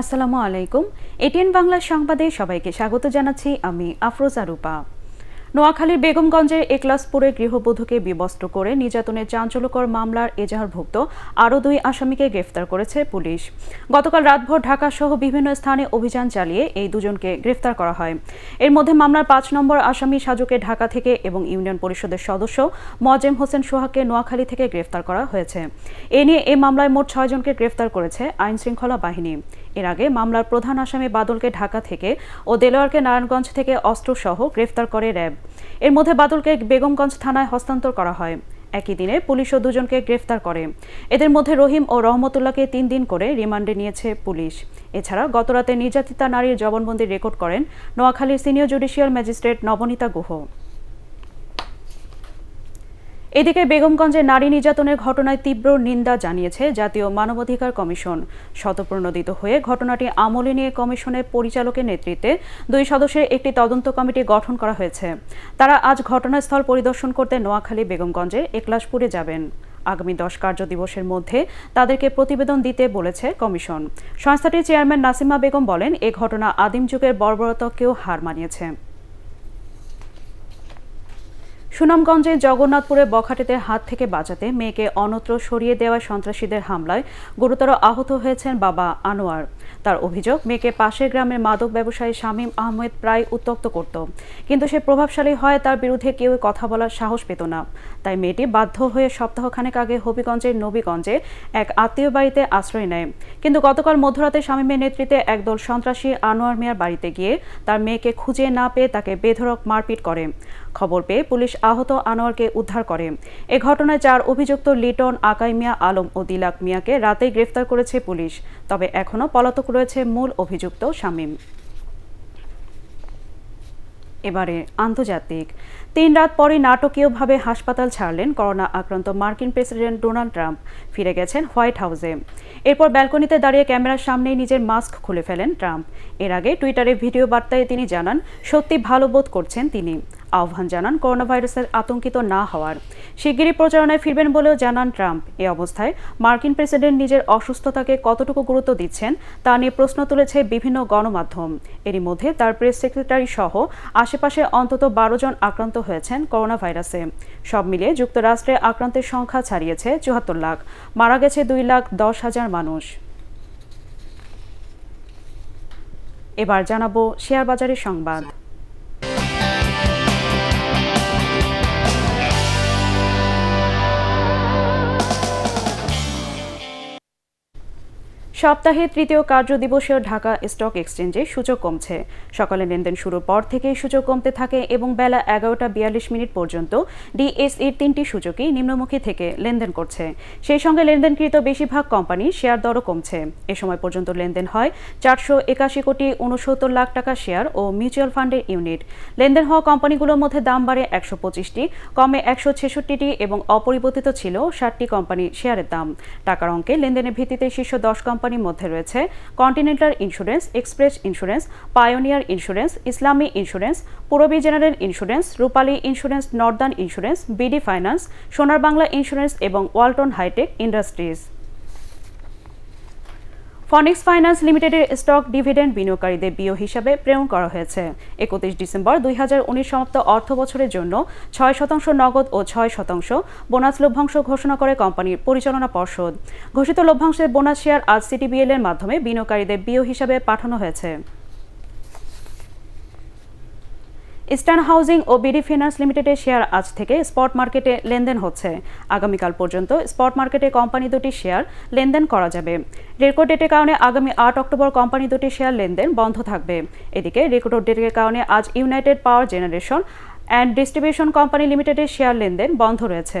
আসসালামু আলাইকুম এটিএন বাংলা সংবাদে সবাইকে স্বাগত জানাচ্ছি আমি আফরোজা রূপা নোয়াখালীর বেগমগঞ্জের একলাসপুরে গৃহবধূকে বিবস্ত্র করে নির্যাতনের চাঞ্চল্যকর মামলার এজাহারভুক্ত আরও দুই আসামিকে গ্রেফতার করেছে পুলিশ গতকাল রাতভর ঢাকা সহ বিভিন্ন স্থানে অভিযান চালিয়ে এই দুজনকে গ্রেফতার করা হয় এর মধ্যে মামলার পাঁচ নম্বর আসামি সাজুকে ঢাকা থেকে এবং ইউনিয়ন পরিষদের সদস্য মজেম হোসেন সোহাকে নোয়াখালী থেকে গ্রেফতার করা হয়েছে এ নিয়ে এ মামলায় মোট ছয়জনকে গ্রেফতার করেছে আইনশৃঙ্খলা বাহিনী এর আগে মামলার প্রধান আসামি বাদলকে ঢাকা থেকে ও দেলোয়ারকে নারায়ণগঞ্জ থেকে অস্ত্রসহ গ্রেফতার করে র্যাব এর মধ্যে বাদলকে বেগমগঞ্জ থানায় হস্তান্তর করা হয় একই দিনে পুলিশও দুজনকে গ্রেফতার করে এদের মধ্যে রহিম ও রহমতুল্লাহকে তিন দিন করে রিমান্ডে নিয়েছে পুলিশ এছাড়া গতরাতে নির্যাতিতা নারীর জবানবন্দি রেকর্ড করেন নোয়াখালীর senior judicial magistrate Nabanita Guha এদিকে বেগমগঞ্জে নারী নির্যাতনের ঘটনায় তীব্র নিন্দা জানিয়েছে জাতীয় মানবাধিকার কমিশন শতপ্রণোদিত হয়ে ঘটনাটি আমলে নিয়ে কমিশনের পরিচালকের নেতৃত্বে দুই সদস্যের একটি তদন্ত কমিটি গঠন করা হয়েছে তারা আজ ঘটনাস্থল পরিদর্শন করতে নোয়াখালী বেগমগঞ্জে একলাশপুরে যাবেন আগামী দশ কার্য দিবসের মধ্যে তাদেরকে প্রতিবেদন দিতে বলেছে কমিশন সংস্থাটির চেয়ারম্যান নাসিমা বেগম বলেন এ ঘটনা আদিম যুগের বর্বরতাকেও হার মানিয়েছে সুনামগঞ্জে জগন্নাথপুরে বখাটেদের হাত থেকে বাঁচাতে মেয়েকে অনত্র সরিয়ে দেওয়া সন্ত্রাসীদের হামলায় গুরুতর আহত হয়েছেন বাবা আনোয়ার তার অভিযোগ মেয়েকে পাশের গ্রামের মাদক ব্যবসায়ী শামীম আহমেদ প্রায় উত্তক্ত করত কিন্তু সে প্রভাবশালী হয় তার বিরুদ্ধে কেউ কথা বলার সাহস পেত না তাই মেয়েটি বাধ্য হয়ে সপ্তাহখানেক আগে হবিগঞ্জের নবীগঞ্জে এক আত্মীয় বাড়িতে আশ্রয় নেয় কিন্তু গতকাল মধ্যরাতে শামীমের নেতৃত্বে একদল সন্ত্রাসী আনোয়ার মিয়ার বাড়িতে গিয়ে তার মেয়েকে খুঁজে না পেয়ে তাকে বেধরক মারপিট করে খবর পেয়ে পুলিশ আহত আনোয়ারকে উদ্ধার করে এ ঘটনায় চার অভিযুক্ত লিটন আকাই মিয়া আলম ও দিলাক মিয়াকে রাতেই গ্রেফতার করেছে পুলিশ তবে এখনও পলাতক রয়েছে মূল অভিযুক্ত শামীম এবারে আন্তর্জাতিক তিন রাত পরে নাটকীয়ভাবে হাসপাতাল ছাড়লেন করোনা আক্রান্ত মার্কিন প্রেসিডেন্ট ডোনাল্ড ট্রাম্প ফিরে গেছেন হোয়াইট হাউসে এরপর ব্যালকনিতে দাঁড়িয়ে ক্যামেরার সামনেই নিজের মাস্ক খুলে ফেলেন ট্রাম্প এর আগে টুইটারে ভিডিও বার্তায় তিনি জানান সত্যি ভালো বোধ করছেন তিনি আহ্বান জানান করোনা ভাইরাসের আতঙ্কিত না হওয়ার শিগগিরই প্রচারণায় ফিরবেন বলেও জানান ট্রাম্প এ অবস্থায় মার্কিন প্রেসিডেন্ট নিজের অসুস্থতাকে কতটুকু গুরুত্ব দিচ্ছেন তা নিয়ে প্রশ্ন তুলেছে বিভিন্ন গণমাধ্যম এরই মধ্যে তার প্রেস সেক্রেটারি সহ আশেপাশে অন্তত বারো জন আক্রান্ত হয়েছেন করোনা ভাইরাসে সব মিলিয়ে যুক্তরাষ্ট্রে আক্রান্তের সংখ্যা ছাড়িয়েছে চুয়াত্তর লাখ মারা গেছে দুই লাখ দশ হাজার মানুষ এবার জানাবো শেয়ার বাজারের সংবাদ সপ্তাহের তৃতীয় কার্য দিবসেও ঢাকা স্টক এক্সচেঞ্জে সূচক কমছে সকালে লেনদেন শুরুর পর থেকে সূচক কমতে থাকে এবং বেলা এগারোটা বিয়াল্লিশ মিনিট পর্যন্ত ডিএসইর তিনটি সূচকই নিম্নমুখী থেকে লেনদেন করছে সেই সঙ্গে লেনদেনকৃত বেশিরভাগ কোম্পানি শেয়ার দরও কমছে এ সময় পর্যন্ত লেনদেন হয় চারশো একাশি কোটি উনসত্তর লাখ টাকা শেয়ার ও মিউচুয়াল ফান্ডের ইউনিট লেনদেন হওয়া কোম্পানিগুলোর মধ্যে দাম বাড়ে একশো পঁচিশটি কমে একশো ছেষট্টিটি এবং অপরিবর্তিত ছিল ষাটটি কোম্পানি শেয়ারের দাম টাকার অঙ্কে লেনদেনের ভিত্তিতে শীর্ষ দশ কোম্পানি কোম্পানির মধ্যে রয়েছে Continental Insurance Express Insurance Pioneer Insurance Islami Insurance Purabi General Insurance Rupali Insurance Northern Insurance BD Finance Sonar Bangla Insurance এবং Walton Hi Tech Industries Phoenix Finance লিমিটেডের স্টক ডিভিডেন্ড বিনিয়োগকারীদের বিও হিসাবে প্রেরণ করা হয়েছে একত্রিশ ডিসেম্বর দুই সমাপ্ত অর্থ বছরের জন্য ছয় শতাংশ নগদ ও ছয় শতাংশ বোনাস লভ্যাংশ ঘোষণা করে কোম্পানির পরিচালনা পর্ষদ ঘোষিত লভ্যাংশের বোনাস শেয়ার আজ সিটিবিএল এর মাধ্যমে বিনিয়োগকারীদের বিও হিসাবে পাঠানো হয়েছে ইস্টার্ন হাউজিং ও বিডি ফিনান্স লিমিটেডের শেয়ার আজ থেকে স্পট মার্কেটে লেনদেন হচ্ছে আগামীকাল পর্যন্ত স্পট মার্কেটে কোম্পানি দুটি শেয়ার লেনদেন করা যাবে রেকর্ড ডেটের কারণে আগামী আট অক্টোবর কোম্পানি দুটি শেয়ার লেনদেন বন্ধ থাকবে এদিকে রেকর্ড ডেটের কারণে আজ United Power Generation and Distribution Company লিমিটেডের শেয়ার লেনদেন বন্ধ রয়েছে